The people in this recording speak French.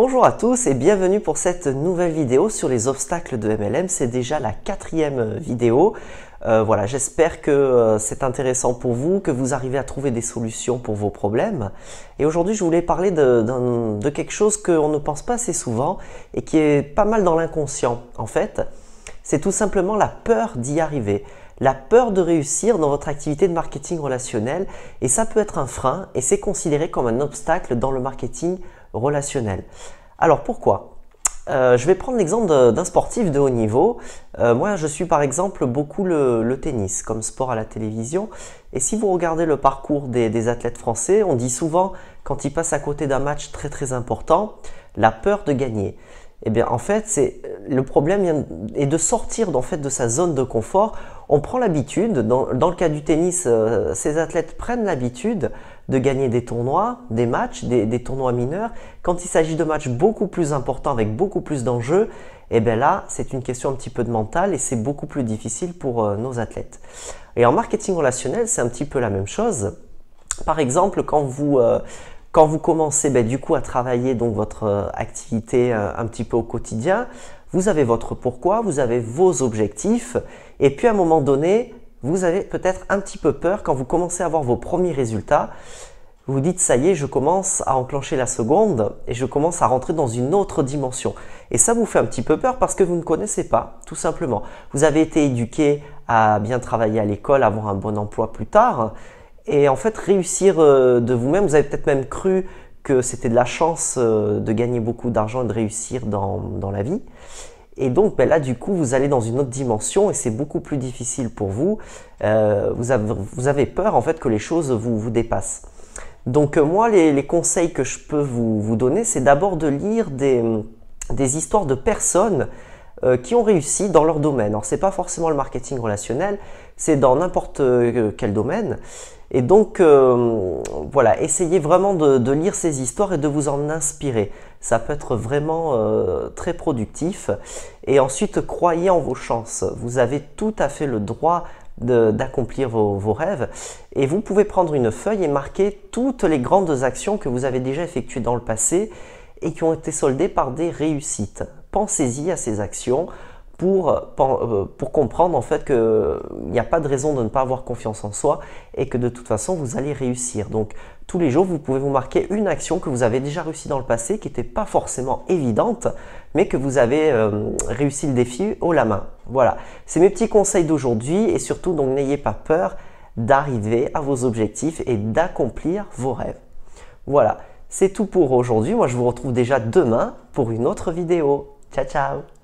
Bonjour à tous et bienvenue pour cette nouvelle vidéo sur les obstacles de MLM. C'est déjà la quatrième vidéo. Euh, voilà, j'espère que euh, c'est intéressant pour vous, que vous arrivez à trouver des solutions pour vos problèmes. Et aujourd'hui, je voulais parler de, quelque chose qu'on ne pense pas assez souvent et qui est pas mal dans l'inconscient. En fait, c'est tout simplement la peur d'y arriver, la peur de réussir dans votre activité de marketing relationnel. Et ça peut être un frein et c'est considéré comme un obstacle dans le marketing relationnel. Alors pourquoi euh, je vais prendre l'exemple d'un sportif de haut niveau. Euh, moi, je suis par exemple beaucoup le, tennis comme sport à la télévision. Et si vous regardez le parcours des, des athlètes français, on dit souvent quand ils passent à côté d'un match très très important, la peur de gagner. Eh bien, en fait, c'est le problème est de sortir en fait de sa zone de confort. On prend l'habitude, dans, le cas du tennis, euh, ces athlètes prennent l'habitude de gagner des tournois, des matchs, des, tournois mineurs. Quand il s'agit de matchs beaucoup plus importants avec beaucoup plus d'enjeux, et eh bien là, c'est une question un petit peu de mental et c'est beaucoup plus difficile pour euh, nos athlètes. Et en marketing relationnel, c'est un petit peu la même chose. Par exemple, quand vous, euh, quand vous commencez ben, du coup à travailler donc votre euh, activité euh, un petit peu au quotidien, vous avez votre pourquoi, vous avez vos objectifs, et puis à un moment donné, vous avez peut-être un petit peu peur quand vous commencez à avoir vos premiers résultats. Vous dites, ça y est, je commence à enclencher la seconde et je commence à rentrer dans une autre dimension. Et ça vous fait un petit peu peur parce que vous ne connaissez pas, tout simplement. Vous avez été éduqué à bien travailler à l'école, avoir un bon emploi plus tard et en fait réussir euh, de vous-même. Vous avez peut-être même cru que c'était de la chance euh, de gagner beaucoup d'argent et de réussir dans, la vie. Et donc ben là, du coup, vous allez dans une autre dimension et c'est beaucoup plus difficile pour vous. Euh, vous, avez, peur en fait que les choses vous, vous dépassent. Donc moi, les, conseils que je peux vous, donner, c'est d'abord de lire des, des histoires de personnes euh, qui ont réussi dans leur domaine. Alors, ce n'est pas forcément le marketing relationnel, c'est dans n'importe euh, quel domaine. Et donc, euh, voilà, essayez vraiment de, lire ces histoires et de vous en inspirer. Ça peut être vraiment très productif. Et ensuite, croyez en vos chances. Vous avez tout à fait le droit d'accomplir vos, rêves. Et vous pouvez prendre une feuille et marquer toutes les grandes actions que vous avez déjà effectuées dans le passé et qui ont été soldées par des réussites pensez-y à ces actions pour, euh, euh, comprendre en fait qu'il euh, n'y a pas de raison de ne pas avoir confiance en soi et que de toute façon vous allez réussir. Donc tous les jours vous pouvez vous marquer une action que vous avez déjà réussi dans le passé qui n'était pas forcément évidente mais que vous avez réussi le défi haut la main. Voilà, c'est mes petits conseils d'aujourd'hui et surtout donc n'ayez pas peur d'arriver à vos objectifs et d'accomplir vos rêves. Voilà, c'est tout pour aujourd'hui. Moi je vous retrouve déjà demain pour une autre vidéo. Ciao, ciao.